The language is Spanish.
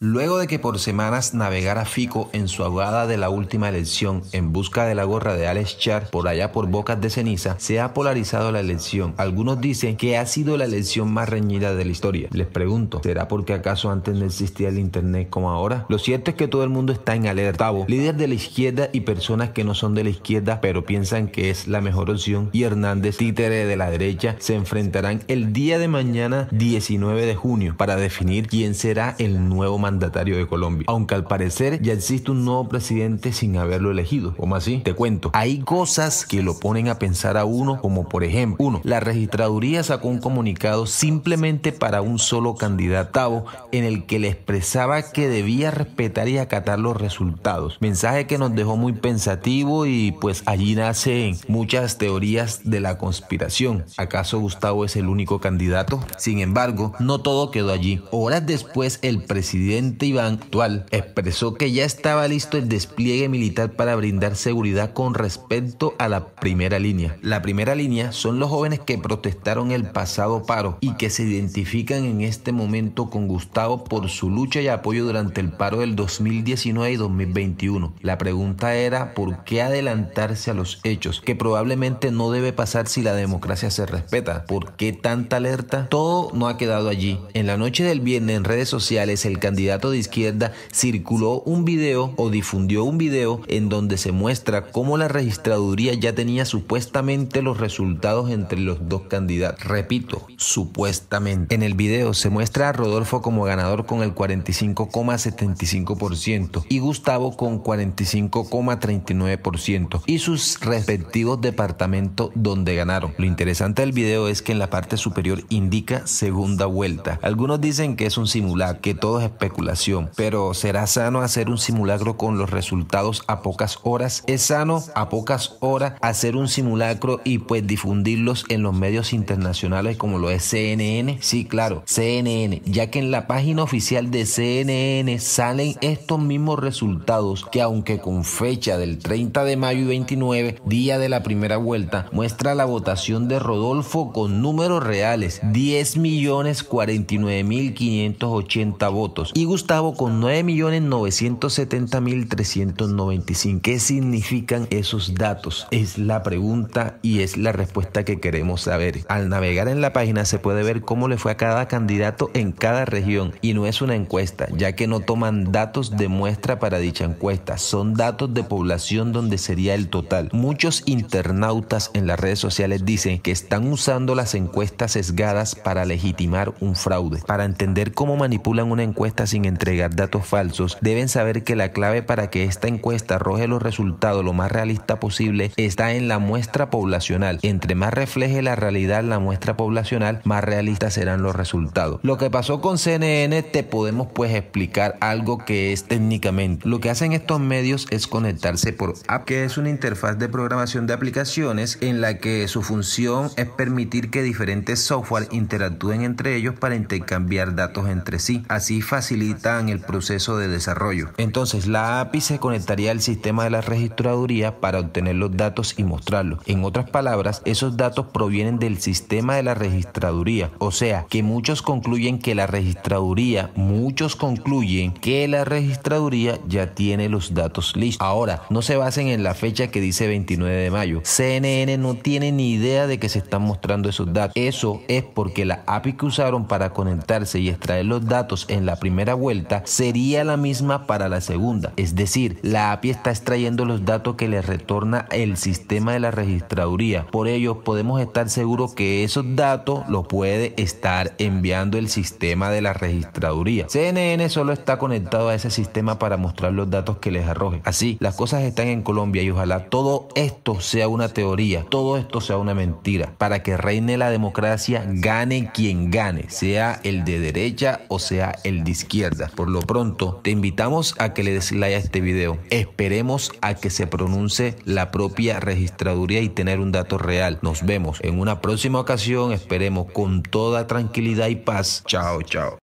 Luego de que por semanas navegara Fico en su ahogada de la última elección en busca de la gorra de Alex Char por allá por bocas de ceniza, se ha polarizado la elección. Algunos dicen que ha sido la elección más reñida de la historia. Les pregunto, ¿será porque acaso antes no existía el internet como ahora? Lo cierto es que todo el mundo está en alerta. Líder de la izquierda y personas que no son de la izquierda pero piensan que es la mejor opción y Hernández, títere de la derecha, se enfrentarán el día de mañana 19 de junio para definir quién será el nuevo mandatario de Colombia, aunque al parecer ya existe un nuevo presidente sin haberlo elegido. ¿Cómo así? Te cuento, hay cosas que lo ponen a pensar a uno, como por ejemplo, uno, la registraduría sacó un comunicado simplemente para un solo candidato en el que le expresaba que debía respetar y acatar los resultados. Mensaje que nos dejó muy pensativo y pues allí nacen muchas teorías de la conspiración. ¿Acaso Gustavo es el único candidato? Sin embargo, no todo quedó allí. Horas después, el presidente presidente Iván actual expresó que ya estaba listo el despliegue militar para brindar seguridad con respecto a la primera línea. La primera línea son los jóvenes que protestaron el pasado paro y que se identifican en este momento con Gustavo por su lucha y apoyo durante el paro del 2019 y 2021. La pregunta era por qué adelantarse a los hechos, que probablemente no debe pasar si la democracia se respeta. ¿Por qué tanta alerta? Todo no ha quedado allí. En la noche del viernes en redes sociales el candidato de izquierda circuló un video o difundió un video en donde se muestra cómo la registraduría ya tenía supuestamente los resultados entre los dos candidatos. Repito, supuestamente. En el video se muestra a Rodolfo como ganador con el 45,75% y Gustavo con 45,39% y sus respectivos departamentos donde ganaron. Lo interesante del video es que en la parte superior indica segunda vuelta. Algunos dicen que es un simular, que todo es pero ¿será sano hacer un simulacro con los resultados a pocas horas? ¿Es sano a pocas horas hacer un simulacro y pues difundirlos en los medios internacionales como lo es CNN? Sí, claro, CNN, ya que en la página oficial de CNN salen estos mismos resultados que aunque con fecha del 30 de mayo y 29, día de la primera vuelta, muestra la votación de Rodolfo con números reales, 10 millones 49 mil 580 votos. Gustavo con 9.970.395. ¿Qué significan esos datos? Es la pregunta y es la respuesta que queremos saber. Al navegar en la página se puede ver cómo le fue a cada candidato en cada región y no es una encuesta, ya que no toman datos de muestra para dicha encuesta, son datos de población donde sería el total. Muchos internautas en las redes sociales dicen que están usando las encuestas sesgadas para legitimar un fraude. Para entender cómo manipulan una encuesta sin entregar datos falsos, deben saber que la clave para que esta encuesta arroje los resultados lo más realista posible está en la muestra poblacional. Entre más refleje la realidad la muestra poblacional, más realistas serán los resultados. Lo que pasó con CNN te podemos pues explicar algo que es técnicamente. Lo que hacen estos medios es conectarse por app, que es una interfaz de programación de aplicaciones en la que su función es permitir que diferentes software interactúen entre ellos para intercambiar datos entre sí. Así facilita en el proceso de desarrollo. Entonces, la API se conectaría al sistema de la registraduría para obtener los datos y mostrarlos. En otras palabras, esos datos provienen del sistema de la registraduría. O sea, que muchos concluyen que la registraduría, muchos concluyen que la registraduría ya tiene los datos listos. Ahora, no se basen en la fecha que dice 29 de mayo. CNN no tiene ni idea de que se están mostrando esos datos. Eso es porque la API que usaron para conectarse y extraer los datos en la primera vuelta sería la misma para la segunda. Es decir, la API está extrayendo los datos que le retorna el sistema de la registraduría. Por ello, podemos estar seguros que esos datos los puede estar enviando el sistema de la registraduría. CNN solo está conectado a ese sistema para mostrar los datos que les arroje. Así, las cosas están en Colombia y ojalá todo esto sea una teoría, todo esto sea una mentira, para que reine la democracia, gane quien gane, sea el de derecha o sea el de izquierda. Por lo pronto, te invitamos a que le des like a este video. Esperemos a que se pronuncie la propia registraduría y tener un dato real. Nos vemos en una próxima ocasión, esperemos con toda tranquilidad y paz. Chao, chao.